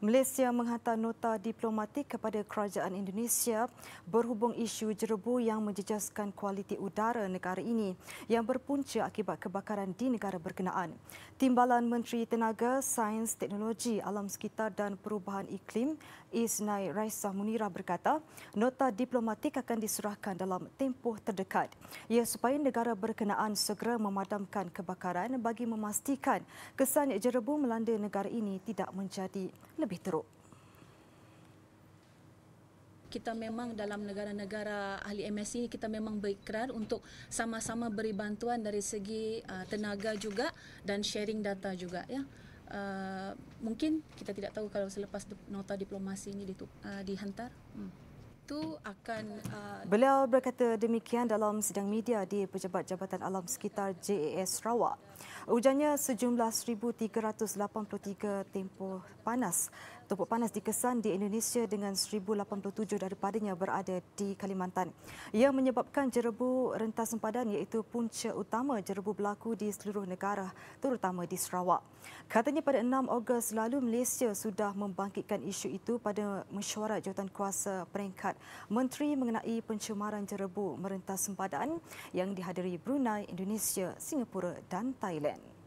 Malaysia menghantar nota diplomatik kepada kerajaan Indonesia berhubung isu jerebu yang menjejaskan kualiti udara negara ini yang berpunca akibat kebakaran di negara berkenaan. Timbalan Menteri Tenaga, Sains, Teknologi, Alam Sekitar dan Perubahan Iklim Isnai Raisah Munira berkata nota diplomatik akan diserahkan dalam tempoh terdekat. Ia supaya negara berkenaan segera memadamkan kebakaran bagi memastikan kesan jerebu melanda negara ini tidak menjadi lebih lebih teruk. Kita memang dalam negara-negara ahli MSC ini kita memang berikrar untuk sama-sama beri bantuan dari segi uh, tenaga juga dan sharing data juga ya. Uh, mungkin kita tidak tahu kalau selepas nota diplomasi ini ditu- uh, dihantar. Hmm itu akan uh... Beliau berkata demikian dalam sidang media di Pejabat Jabatan Alam Sekitar JAS Sarawak. Hujannya sejumlah 1383 tempoh panas. tempoh panas dikesan di Indonesia dengan 1087 daripadanya berada di Kalimantan. Ia menyebabkan jerebu rentas sempadan iaitu punca utama jerebu berlaku di seluruh negara terutama di Sarawak. Katanya pada 6 Ogos lalu Malaysia sudah membangkitkan isu itu pada mesyuarat jawatan kuasa peringkat Menteri mengenai pencemaran jerebu merentas sempadan yang dihadiri Brunei, Indonesia, Singapura dan Thailand.